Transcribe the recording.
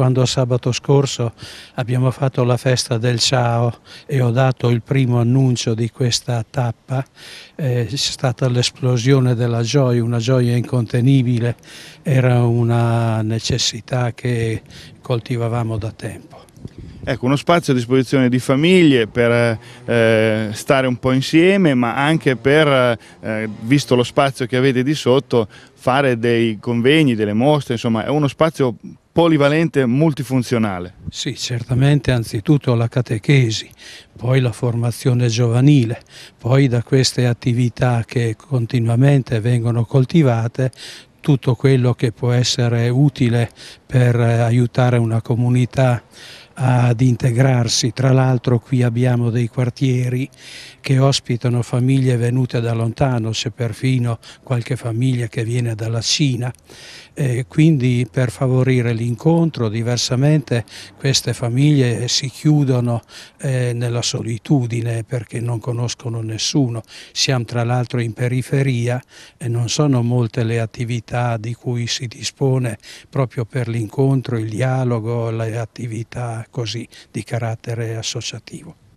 quando sabato scorso abbiamo fatto la festa del Ciao e ho dato il primo annuncio di questa tappa, eh, c'è stata l'esplosione della gioia, una gioia incontenibile, era una necessità che coltivavamo da tempo. Ecco, uno spazio a disposizione di famiglie per eh, stare un po' insieme, ma anche per, eh, visto lo spazio che avete di sotto, fare dei convegni, delle mostre, insomma è uno spazio polivalente multifunzionale. Sì, certamente anzitutto la catechesi, poi la formazione giovanile, poi da queste attività che continuamente vengono coltivate tutto quello che può essere utile per eh, aiutare una comunità ad integrarsi. Tra l'altro qui abbiamo dei quartieri che ospitano famiglie venute da lontano, c'è perfino qualche famiglia che viene dalla Cina. E quindi per favorire l'incontro, diversamente queste famiglie eh, si chiudono eh, nella solitudine perché non conoscono nessuno. Siamo tra l'altro in periferia e non sono molte le attività attività di cui si dispone proprio per l'incontro, il dialogo, le attività così di carattere associativo.